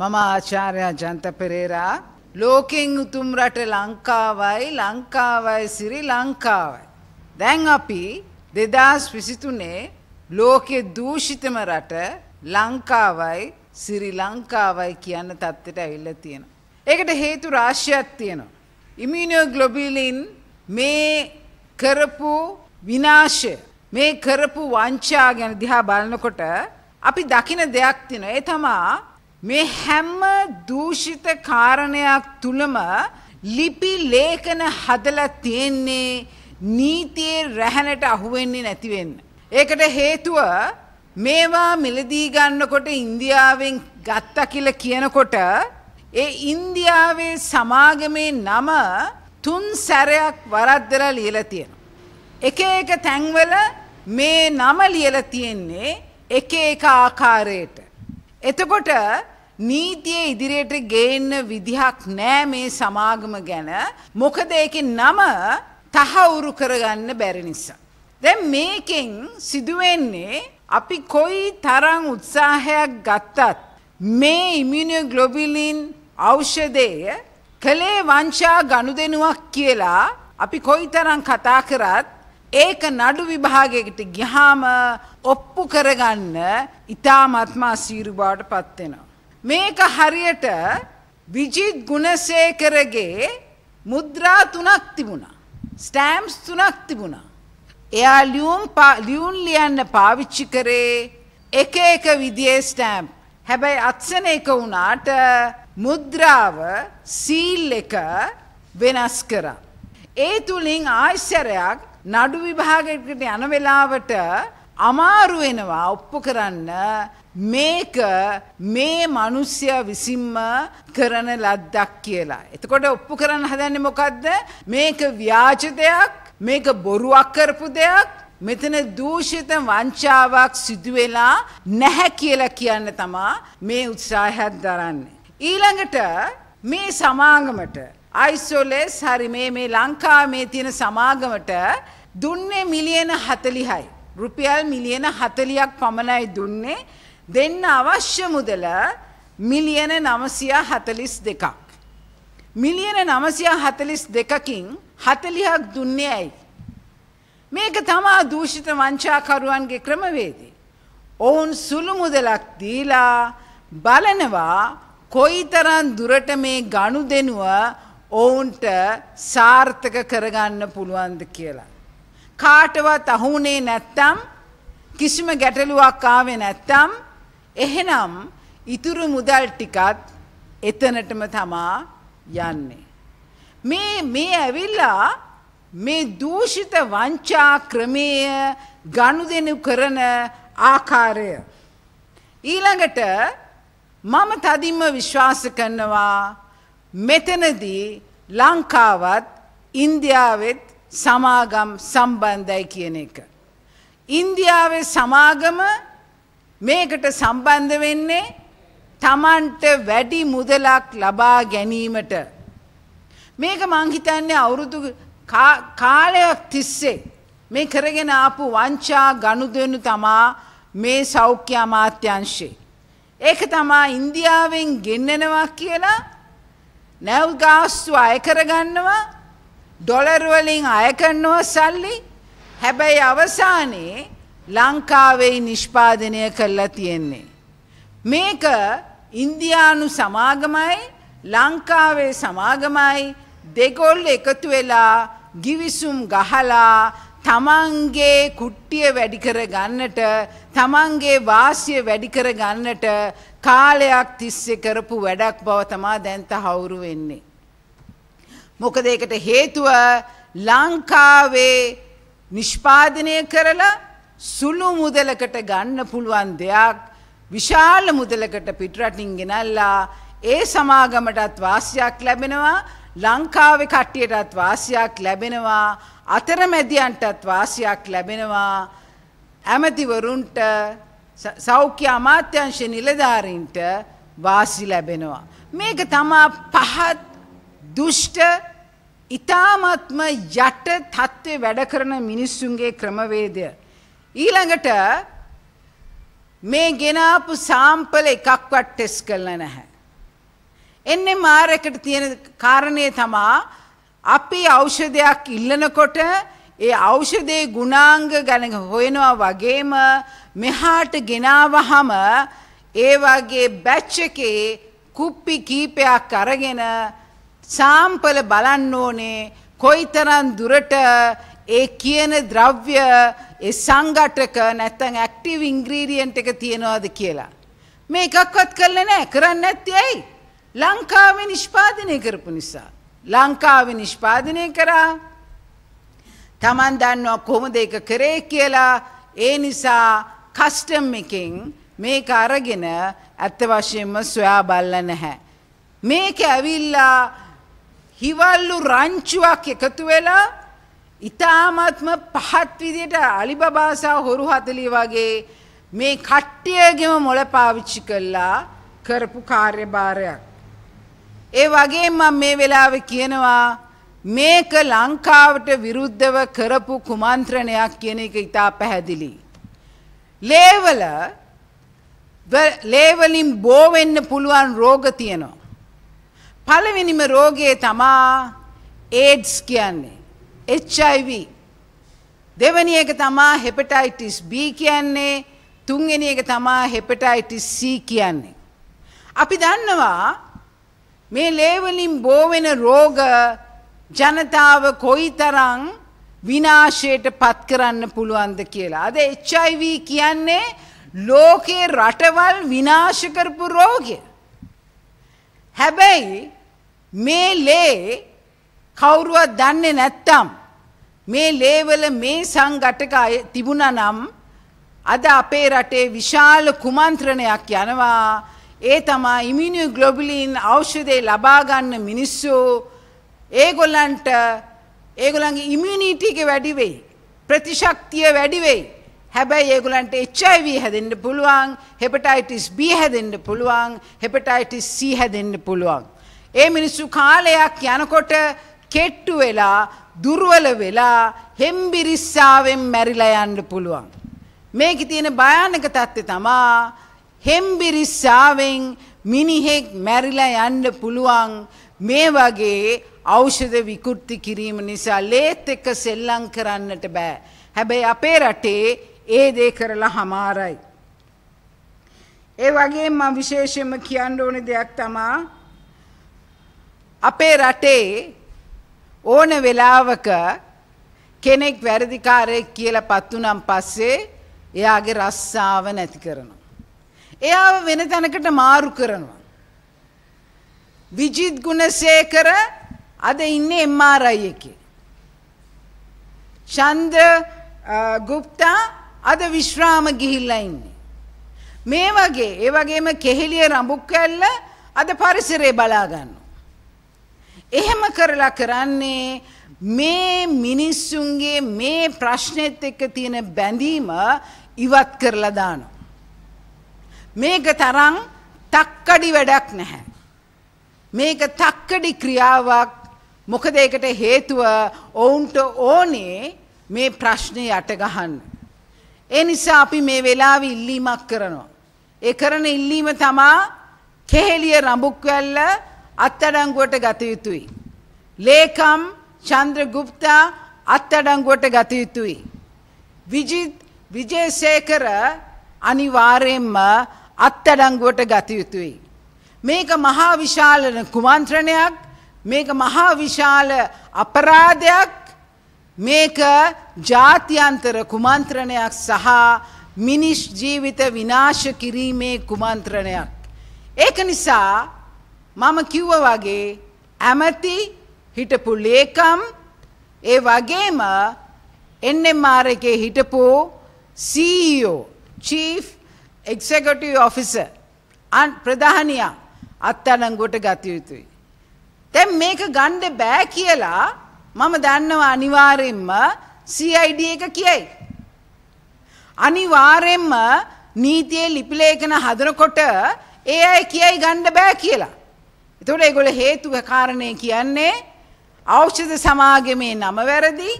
මම ආචාර්යා ජන්ත පෙරේරා ලෝකෙන් උතුම් රට ලංකාවයි ලංකාවයි සිරි ලංකාවයි. දැන් අපි දෙදස් විසිතුනේ ලෝකෙ දූෂිතම රට ලංකාවයි සිරි ලංකාවයි කියන්න තත්ත්වට ඇවිල්ල තියෙන. ඒකට හේතු රාශ්‍යයක් තියෙනවා. ඉමිනියෝ ග්ලොබිලින් මේ කරපු විනාශය මේ කරපු වංචා ගැන දිහා බලනකොට අපි දකින දෙයක් තින. ඒ තමා මේ හැම දූෂිත කාරණයක් තුළම ලිපි ලේඛන හදලා තියෙන්නේ නීතියේ රැහැනට අහු වෙන්නේ නැති වෙන්න. ඒකට හේතුව මේවා මිලදී ගන්නකොට ඉන්දියාවෙන් ගත්තා කියලා කියනකොට ඒ ඉන්දියාවේ සමාගමේ නම තුන් සැරයක් වරද්දලා ලියලා තියෙනවා. එක එක තැන්වල මේ නම ලියලා තියෙන්නේ එක එක ආකාරයට. එතකොට නීතිය ඉදිරියට ගේන්න විදිහක් නෑ මේ සමාගම ගැන මොකද ඒක නම තහවුරු කරගන්න බැරි නිසා. දැන් මේකෙන් සිදුවෙන්නේ අපි කොයි තරං උත්සාහයක් ගත්තත් මේ ඉමිනිිය ග්ලොබිලින් අෞෂදය කළේ වංශා ගණුදෙනුවක් කියලා අපි කොයි තරං කතා කරත් ඒක නඩු විභාගයකට ගිහාම ඔප්පු කරගන්න ඉතාමත්මා සීරුබාට පත්වෙනවා. මේක හරියට විජිත් ගුණසේකරගේ මුද්‍රා තුනක් තිබුණා. ස්ටෑම්ස් තුනක් තිබුණා. එයා ලියුම් ලියුම් ලියන්න පාවිච්චි කරේ එක එක විදිහේ ස්ටෑම්ප්. හැබැයි අත්සන එක වුණාට මුද්‍රාව සීල් එක වෙනස් කරා. ඒ තුලින් ආශ්චර්යයක් නඩු විභාගයකට යන වෙලාවට අමාරු වෙනවා ඔප්පු කරන්න මේක මේ මිනිස්සය විසින්ම කරන ලද්දක් කියලා. එතකොට ඔප්පු කරන්න හදන්නේ මොකද්ද? මේක ව්‍යාජ දෙයක්, මේක බොරුවක් කරපු දෙයක්, මෙතන දූෂිත වංචාවක් සිදු වෙලා නැහැ කියලා කියන්න තමා මේ උත්සාහයත් දරන්නේ. ඊළඟට මේ සමාගමට අයිසොලෙස් හරි මේ මේ ලංකාවේ තියෙන සමාගමට දුන්නේ මිලියන 40යි. රුපියල් මිලියන 40ක් පමණයි දුන්නේ. දෙන්න අවශ්‍ය මුදල මිලියන නමසියා හතලිස් දෙකක්. මිලියන නමසියා හතලිස් දෙකකින් හතලිහක් දුන්නේ ඇයි. මේක තමා දූෂිත වංචාකරුවන්ගේ ක්‍රමවේදී. ඔවුන් සුළු මුදලක් දීලා බලනවා කොයිතරන් දුරට මේ ගණු දෙනුව ඔවුන්ට සාර්ථක කරගන්න පුළුවන්ද කියලා. කාටවත් අහුනේ නැත්තම් කිසිම ගැටලුවක් ආවේ නැත්තම් එහෙනම් ඉතුරු මුදල් ටිකත් එතනටම තමා යන්නේ. මේ මේ ඇවිල්ලා මේ දූෂිත වංචා ක්‍රමය ගනුදෙනු කරන ආකාරය. ඊළඟට මම තදින්ම විශ්වාස කරනවා මෙතනදී ලංකාවත් ඉන්දියාවෙත් සමාගම් සම්බන්ධයි කියන එක. ඉන්දියාවේ සමාගම මේකට සම්බන්ධ වෙන්නේ තමන්ට වැඩි මුදලක් ලබා ගැනීමට. මේක මංහිතන්නේ අවුරුදු කාලයක් තිස්සේ මේ කරගෙන ආපු වංචා ගණුදනු තමා මේ සෞඛ්‍ය අමාත්‍යංශේ. ඒක තමා ඉන්දියාවෙන් ගෙන්නනවා කියලා නැව් ගාස්තු අයකරගන්නවා ඩොලර්වලින් අයකරනවා සල්ලි හැබැයි අවසානයේ ලංකාවෙයි නිෂ්පාදනය කරලා තියෙන්නේ. මේක ඉන්දියානු සමාගමයි ලංකාවේ සමාගමයි දෙගොල් එකතු වෙලා ගිවිසුම් ගහලා තමන්ගේ කුට්ටිය වැඩි කර ගන්නට තමන්ගේ වාසිය වැඩි කර ගන්නට කාලයක් තිස්සේ කරපු වැඩක් බව තමා දැන් තහවුරු වෙන්නේ. මොකද ඒකට හේතුව ලංකාවේ නිෂ්පාදනය කරලා සුළු මුදලකට ගන්න පුළුවන් දෙයක් විශාල මුදලකට පිටරටින් ගෙනල්ලා ඒ සමාගමටත් වාසියක් ලැබෙනවා ලංකාවේ කට්ටියටත් වාසියක් ලැබෙනවා අතරමැදියන්ටත් වාසියක් ලැබෙනවා ඇමතිවරුන්ට සෞඛ්‍ය අමාත්‍යංශ නිලධාරීන්ට වාසි ලැබෙනවා. මේක තමා පහත් දුෂ්ට ඉතාමත්ම යට තත්ත්වේ වැඩ කරන මිනිස්සුන්ගේ ක්‍රමවේදය. ඊළඟට මේ ගෙනාපු සාම්පල එකක්වත් ටෙස් කරලා නැහැ. එන්නේ මාරකට තියෙන කාරණය තමා අපි ඖෂධයක් ඉල්ලනකොට ඒ ඖෂධයේ ගුණාංග ගැන හොයනවා වගේම මෙහාට ගෙනාවහම ඒ වගේ බැච් එකේ කුප්පි කීපයක් අරගෙන සාම්පල බලන්න ඕනේ කොයිතරම් දුරට ඒ කියන ද්‍රව්‍ය ඒ සංගටක නැත්තං ඇක්ටිව් ඉංග්‍රීඩියන්ට් එක තියෙනවාද කියලා. මේ එකක්වත් කරල නෑ කරන්න ඇත්ති ඇයි. ලංකාවේ නිෂ්පාදනය කරපු නිසා. ලංකාවේ නිෂ්පාදනය කරා තමන් දන්නවා කොහොමද ඒක කරේ කියලා ඒ නිසා කස්ටම් එකෙන් මේක අරගෙන ඇත්ත වශයෙන්ම සොයා බල්ල නැහැ. මේක ඇවිල්ලා හිවල්ලු රංචුවක් එකතු වෙලා ඉතාමත්ම පහත් විදියට අලිබබාසා හොරු හතලි වගේ මේ කට්ටියගෙම මොල පාවිච්චි කළා කරපු කාර්යභාරයක්. ඒ වගේ මම මේ වෙලාව කියනවා මේක ලංකාවට විරුද්ධව කරපු කුමන්ත්‍රණයක් කියන එක ඉතා පැහැදිලි. ලේවල ලේවලින් බෝවෙන්න පුළුවන් රෝග තියෙනවා. පළවෙනිම රෝගයේ තමා ඒඩ්ස් කියන්නේ. HIV. දෙවැනි එක තමා හෙපටයිටිස් B කියන්නේ තුන්වෙනි එක තමා හෙපටයිටිස් C කියන්නේ. අපි දන්නවා මේ ලේවලින් බෝවෙන රෝග ජනතාව කොයිතරම් විනාශයට පත් කරන්න පුළුවන්ද කියලා. අද HIV කියන්නේ ලෝකේ රටවල් විනාශ කරපු රෝගය. හැබැයි මේ ලේ කවුරුවත් දන්නේ නැත්තම් මේ ලේවල මේ සංගටක තිබුණා නම් අද අපේ රටේ විශාල කුමන්ත්‍රණයක් යනවා ඒ තමා ඉමිනිිය ග්ලොබිලින් ඖෂදය ලබාගන්න මිනිස්සු ඒගොල්ලන්ට ඒගොලන්ගේ ඉමිනිීටික වැඩිවෙයි. ප්‍රතිශක්තිය වැඩිවෙයි. හැබැයි ඒගොලන්ට එච්චයිව හැදෙන්ට පුළුවන් හෙපටයිටිස් බි හැදෙන්ට පුළුවන් හෙපටයිටිස් සී හැදෙන්ට පුළුවන්. ඒ මිනිස්සු කාලයක් යනකොට කෙට්ටු වෙලා දුර්වල වෙලා හෙම්බිරිස්සාවෙන් මැරිලා යන්න පුළුවන්. මේකේ තියෙන භයානක தත්ත්වය තමා හෙම්බිරිස්සාවෙන් මිනිහෙක් මැරිලා යන්න පුළුවන් මේ වගේ ඖෂධ විකෘති කිරීම නිසා ලේත් එක සෙල්ලම් කරන්නට බෑ. හැබැයි අපේ රටේ ඒ දේ කරලා හමාරයි. ඒ වගේ මම විශේෂයෙන්ම කියන්න ඕන දෙයක් තමා අපේ රටේ ඕන වෙලාවක කෙනෙක් වැරදිකාරයෙක් කියලා පත්තුනම් පස්සේ එයාගේ රස්සාව නැති කරනවා. එයාව වෙන තැනකට මාරු කරනවා. විජිත් ගුණසේකර අද ඉන්නේ එම්මාරයි එකේ. චන්ද ගුප්තා අද විශ්‍රාම ගිහිල්ලා ඉන්නේ. මේ වගේ ඒ වගේම කෙහෙලිය රඹුක් කැල්ල අද පරිසරේ බලා ගන්නවා. එහෙම කරලා කරන්නේ මේ මිනිස්සුන්ගේ මේ ප්‍රශ්නෙත් එක්ක තියෙන බැඳීම ඉවත් කරලා දානවා. මේක තරම් තක්කඩි වැඩක් නැහැ. මේක තක්කඩි ක්‍රියාවක් මොකද ඒකට හේතුව ඔවුන්ට ඕනේ මේ ප්‍රශ්නය යටගහන්න. ඒ නිසා අපි මේ වෙලාව ඉල්ලීමක් කරනවා. ඒ කරන ඉල්ලීම තමා කෙහෙලිය රඹුක්වැල්ල අත්තඩංගුවට ගත යුතුයි. ලේකම් චන්ද්‍රගුප්තා අත්තඩංගුවට ගත යුතුයි. විජිත් විජේසේකර අනිවාර්යෙන්ම අත්තඩංගුවට ගත යුතුයි. මේක මහා විශාල කුමන්ත්‍රණයක් මේක මහා විශාල අපරාධයක් මේක ජාත්‍යන්තර කුමන්ත්‍රණයක් සහ මිනිස් ජීවිත විනාශ කිරීමේ කුමන්ත්‍රණයක්. ඒක නිසා මම කිව්ව වගේ ඇමති හිටපු ලේකම් ඒ වගේම NMR එකේ හිටපු CEO Chief Executive Officer අන් ප්‍රධානියා අත්අඩංගුවට ගත යුතුයි. දැන් මේක ගන්න බෑ කියලා මම දන්නවා අනිවාර්යෙන්ම CID එක කියයි. අනිවාර්යෙන්ම නීතියේ ලිපිලේඛන හදනකොට ඒ අය කියයි ගන්න බෑ කියලා. එතකොට ඒගොල්ල හේතුව කාරණේ කියන්නේ ඖෂධ සමාගමේ නම වැරදි.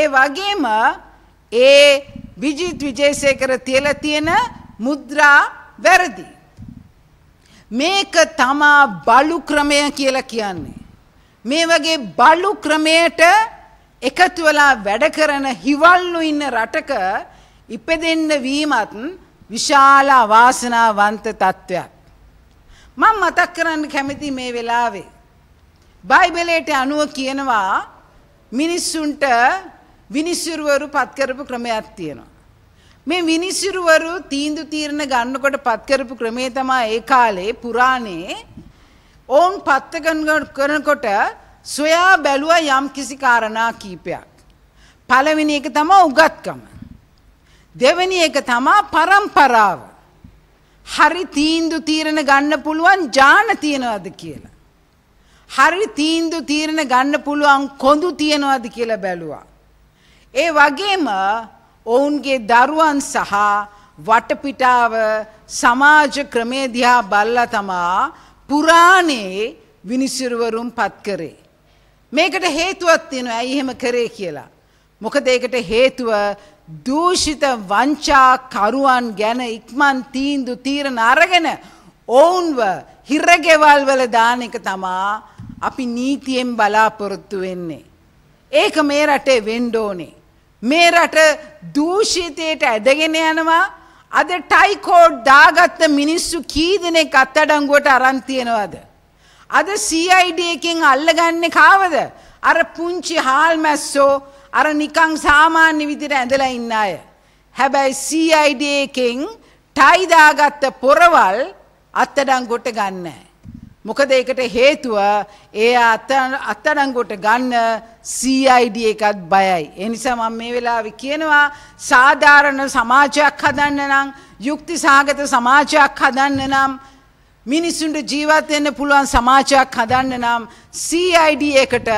ඒ වගේම ඒ විජිත් විජේසේකර තියලා තියෙන මුද්‍රා වැරදි. මේක තමා බලු ක්‍රමය කියලා කියන්නේ. මේ වගේ බලු ක්‍රමයට එකතු වෙලා වැඩ කරන හිවල්ලු ඉන්න රටක ඉපදෙන්න වීමත් විශාල අවාසනාවන්ත තත්ත්වයක්. මම මතක් කරන්න කැමති මේ වෙලාවේ. බයිබලයට අනුව කියනවා මිනිස්සුන්ට විනිස්සුරුවරු පත්කරපු ක්‍රමයක් තියෙනවා. මේ විනිස්සුරුවරු තීන්දු තීරණ ගන්නකොට පත්කරපු ක්‍රමේ තමා ඒ කාලේ පුරාණේ ඔවුන් පත්තගන කරනකොට සොයා බැලුව යම් කිසි කාරණා කීපයක්. පළවෙනි එක තමා උගත්කම. දෙවැනි එක තමා පරම්පරාව. හරි තීන්දු තීරණ ගන්න පුළුවන් ජාන තියෙනවද කියලා. හරි තීන්දු තීරණ ගන්න පුළුවන් කොඳු තියෙනවද කියලා බැලුවා. ඒ වගේම ඔවුන්ගේ දරුවන් සහ වටපිටාව සමාජ ක්‍රමේ දිහා බල්ලා තමා පුරාණේ විනිසුරුවරුන් පත් කරේ. මේකට හේතුවක් තියෙනවා ඇයි එහෙම කරේ කියලා. මොකද ඒකට හේතුව දූෂිත වංචා කරුවන් ගැන ඉක්මන් තීන්දු තීරණ අරගෙන ඔවුන්ව හිරගෙවල් වල දාන එක තමා අපි නීතියෙන් බලාපොරොත්තු වෙන්නේ. ඒක මේ රටේ වෙන්න ඕනේ. මේ රට දූෂිතයට ඇදගෙන යනවා. අද ටයිකෝඩ් දාගත්ත මිනිස්සු කී දෙනෙක් අත්අඩංගුවට අරන් තියනවද? අද CID එකෙන් අල්ලගන්නේ කාවද? අර පුංචි හාල් මැස්සෝ අර නිකං සාමාන්‍ය විදිහට ඇඳලා ඉන්න අය. හැබැයි CID එකෙන් ටයි දාගත්ත පොරවල් අත්අඩංගුවට ගන්න. මොකද ඒකට හේතුව ඒ අත්අඩංගුවට ගන්න CID එකත් බයයි. ඒ නිසා මම මේ වෙලාවේ කියනවා සාධාරණ සමාජයක් හදන්න නම් යුක්ති සහගත සමාජයක් හදන්න නම් මිනිස්සුන්ට ජීවත් වෙන්න පුළුවන් සමාජයක් හදන්න නම් CID එකට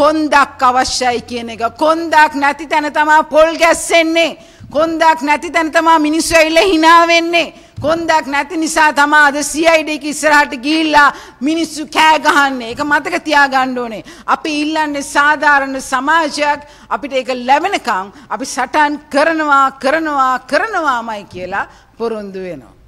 කොන්දක් අවශ්‍යයි කියන එක. කොන්දක් නැති තැන තමා පොල් ගැස්සෙන්නේ. කොන්දක් නැති තැන තමා මිනිස්සු ඇවිල්ලා hina වෙන්නේ. කොන්දක් නැති නිසා තමා අද CID එක ඉස්සරහට ගිහිල්ලා මිනිස්සු කෑ ගහන්නේ. ඒක මතක තියාගන්න ඕනේ. අපි ඉල්ලන්නේ සාධාරණ සමාජයක්. අපිට ඒක ලැබෙනකම් අපි සටන් කරනවා කරනවා කරනවාමයි කියලා පොරොන්දු වෙනවා.